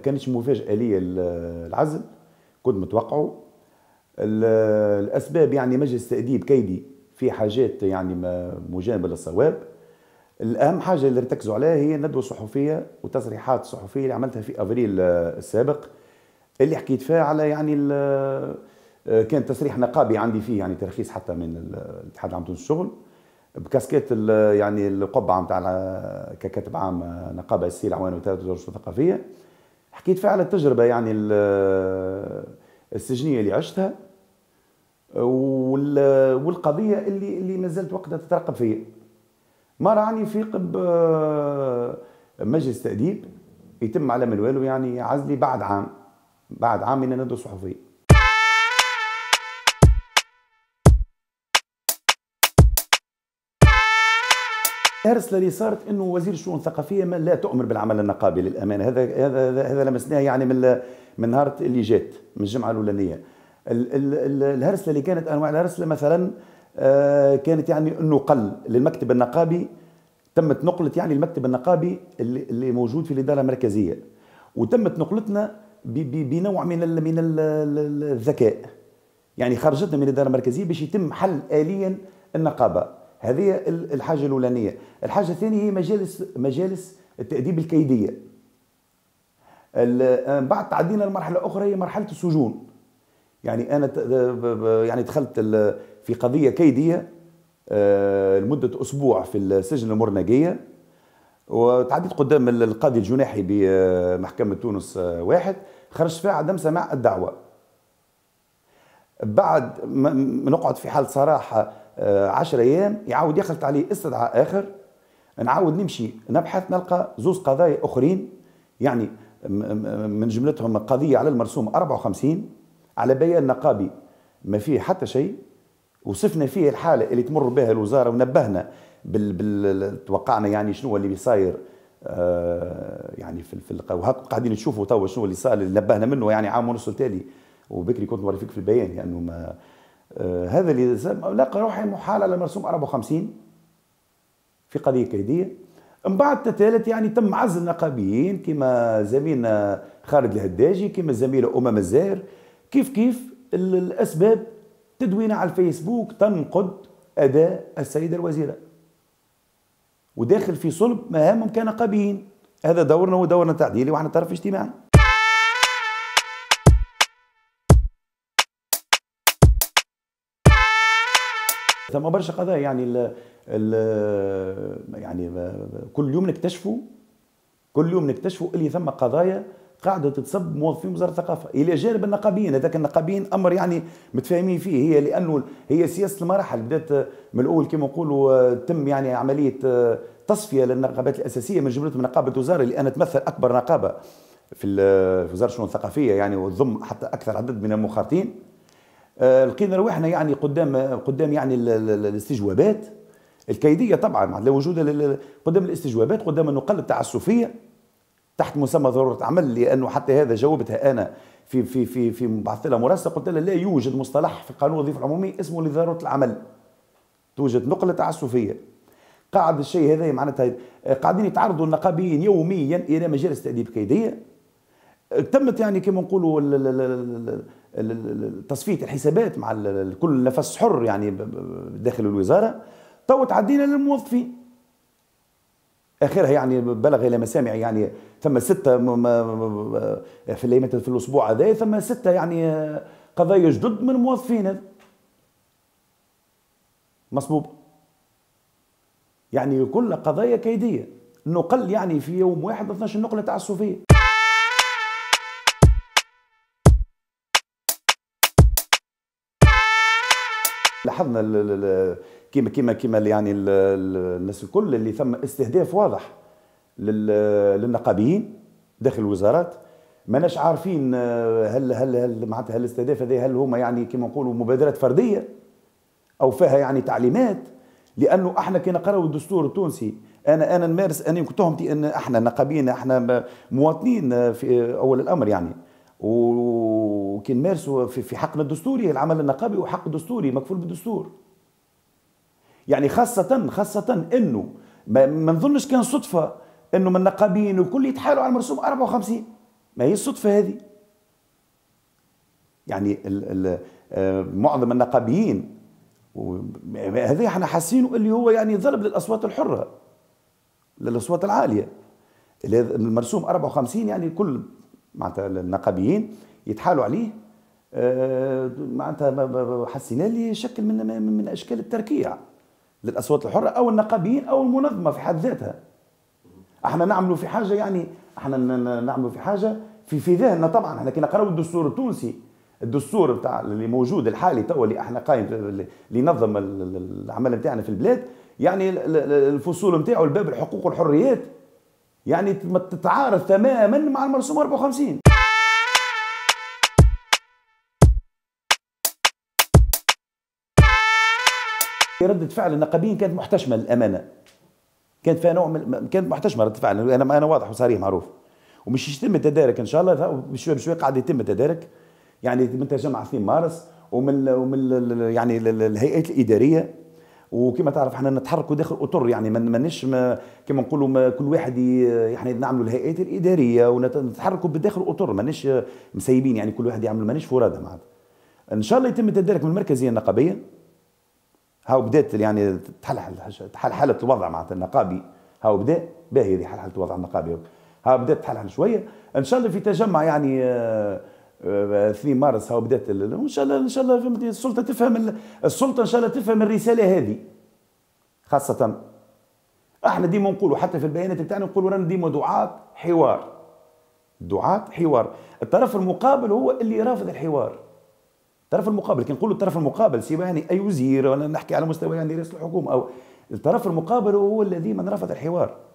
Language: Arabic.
كانتش مفاجاه لي العزل كنت متوقعه الاسباب يعني مجلس تاديب كيدي في حاجات يعني مجانبه للصواب الاهم حاجه اللي ارتكزوا عليها هي ندوه صحفيه وتصريحات صحفيه اللي عملتها في افريل آه، السابق اللي حكيت فيها على يعني آه، كان تصريح نقابي عندي فيه يعني ترخيص حتى من الاتحاد العام تونس الشغل بكاسكيت يعني القبعه نتاع ككاتب عام آه، نقابه السيل عوان وتدرس الثقافيه حكيت فيها على التجربه يعني السجنيه اللي عشتها والقضيه اللي اللي مازالت وقتها تترقب فيا ما راني فيق بمجلس تاديب يتم على منواله يعني عزلي بعد عام بعد عام من ندوه صحفيه الهرس اللي صارت انه وزير الشؤون الثقافيه ما لا تؤمر بالعمل النقابي للامانه هذا هذا هذا لمسناه يعني من من نهار اللي جات من الجمعه الاولانيه الهرس اللي كانت انواع الهرس مثلا آه، كانت يعني انه قل للمكتب النقابي تمت نقلة يعني المكتب النقابي اللي موجود في الاداره المركزيه وتمت نقلتنا بنوع من من الذكاء يعني خرجتنا من الاداره المركزيه باش يتم حل اليا النقابه هذه الحاجه الاولانيه الحاجه الثانيه هي مجالس مجالس التاديب الكيديه بعد تعدينا المرحلة اخرى هي مرحله السجون يعني انا يعني دخلت في قضيه كيديه أه، لمده اسبوع في السجن المرنقيه وتعديت قدام القاضي الجناحي بمحكمه تونس أه، واحد خرجت فيها عدم سماع الدعوه بعد ما نقعد في حال صراحه 10 آه، ايام يعاود يخلط عليه استدعاء اخر نعاود نمشي نبحث نلقى زوز قضايا اخرين يعني من جملتهم قضيه على المرسوم 54 على بيان نقابي ما فيه حتى شيء وصفنا فيه الحاله اللي تمر بها الوزاره ونبهنا بال... بال... توقعنا يعني شنو اللي بيصير آه يعني في في وقاعدين قاعدين نشوفوا توا شنو اللي صار اللي نبهنا منه يعني عام ونص تالي وبكري كنت فيك في البيان لانه ما آه هذا اللي لقى روحي محال مرسوم 54 في قضيه كيديه من بعد تتالت يعني تم عز النقابيين كما زميلنا خالد الهداجي كما الزميله امام الزاهر كيف كيف الاسباب تدوينه على الفيسبوك تنقد اداء السيده الوزيره وداخل في صلب مهام كان نقابيين هذا دورنا ودورنا تعديلي واحنا طرف اجتماعي ثم برشا قضايا يعني الـ الـ يعني كل يوم نكتشفوا كل يوم نكتشفوا اللي ثم قضايا قاعده تتصب موظفين وزاره الثقافه الى جانب النقابيين هذاك النقابيين امر يعني متفاهمين فيه هي لانه هي سياسه المراحل بدات من الاول كما نقولوا تم يعني عمليه تصفيه للنقابات الاساسيه من جملتهم نقابه وزاره اللي انا تمثل اكبر نقابه في وزاره الشؤون الثقافيه يعني وتضم حتى اكثر عدد من المخارطين آه، لقينا رواحنا يعني قدام قدام يعني الاستجوابات الكيديه طبعا لا وجود قدام الاستجوابات قدام النقل التعسفيه تحت مسمى ضروره عمل لانه حتى هذا جاوبتها انا في في في في بعثت لها مراسله قلت لها لا يوجد مصطلح في قانون الوظيفه العمومي اسمه لضروره العمل توجد نقله تعسفيه قاعد الشيء هذا معناتها آه، قاعدين يتعرضوا النقابيين يوميا الى مجالس تاديب كيديه آه، تمت يعني كما نقولوا تصفيه الحسابات مع الكل نفس حر يعني داخل الوزاره تو تعدينا للموظفين اخرها يعني بلغ الى مسامعي يعني ثم سته في الايام في الاسبوع هذا ثم سته يعني قضايا جدد من الموظفين مصبوب يعني كل قضايا كيديه نقل يعني في يوم واحد 12 نقله تاع الصوفيه لاحظنا كيما كيما كيما يعني الناس الكل اللي ثم استهداف واضح للنقابيين داخل الوزارات ماناش عارفين آه، هل هل هل معناتها هل الاستهداف هذا هل هما يعني كيما نقولوا مبادرات فرديه او فيها يعني تعليمات لانه احنا كي نقراو الدستور التونسي انا انا نمارس انا كنت تهمتي ان احنا نقابيين احنا مواطنين آه، في اول الامر يعني وكي نمارسوا في حقنا الدستوري العمل النقابي وحق دستوري مكفول بالدستور يعني خاصة خاصة انه ما نظنش كان صدفة انه من النقابيين الكل يتحالوا على المرسوم 54 ما هي الصدفة هذه يعني ال ال آه، معظم النقابيين هذا احنا حاسينه اللي هو يعني ضرب للاصوات الحرة للاصوات العالية المرسوم 54 يعني كل معناتها النقابيين يتحالوا عليه آه، معناتها حسينا لي شكل من من اشكال التركيع للاصوات الحره او النقابيين او المنظمه في حد ذاتها احنا نعملوا في حاجه يعني احنا نعملوا في حاجه في في ذهننا طبعا احنا كي نقراوا الدستور التونسي الدستور بتاع اللي موجود الحالي توا اللي احنا قايم اللي نظم العمل بتاعنا في البلاد يعني الفصول نتاعو الباب الحقوق والحريات يعني تتعارض تماما مع المرسوم 54 ردة فعل النقابيين كانت محتشمة للأمانة كانت فيها نوع من كانت محتشمة ردة فعل أنا أنا واضح وصريح معروف ومش يتم التدارك إن شاء الله بشوي بشوي قاعد يتم التدارك يعني من تجمع 2 مارس ومن ومن يعني الهيئات الإدارية وكما تعرف احنا نتحركوا داخل اطر يعني ما مانيش ما كما نقولوا كل واحد احنا يعني نعملوا الهيئات الاداريه ونتحركوا بداخل اطر مانيش مسيبين يعني كل واحد يعمل مانيش فراده معناتها ان شاء الله يتم التدارك من المركزيه النقابيه هاو بدات يعني تحلحل تحلحلت الوضع معناتها النقابي هاو بدا باهي هذه حلحلت الوضع النقابي هاو بدات تحلحل شويه ان شاء الله في تجمع يعني آه مارس هاو بدات وان شاء الله ان شاء الله فهمتي السلطه تفهم السلطه ان شاء الله تفهم الرساله هذه خاصه احنا ديما نقولوا حتى في البيانات بتاعنا نقولوا رانا ديما دعاة حوار دعاة حوار الطرف المقابل هو اللي رافض الحوار الطرف المقابل كي نقولوا الطرف المقابل سواء يعني اي وزير ولا نحكي على مستوى يعني رئيس الحكومه او الطرف المقابل هو الذي من رفض الحوار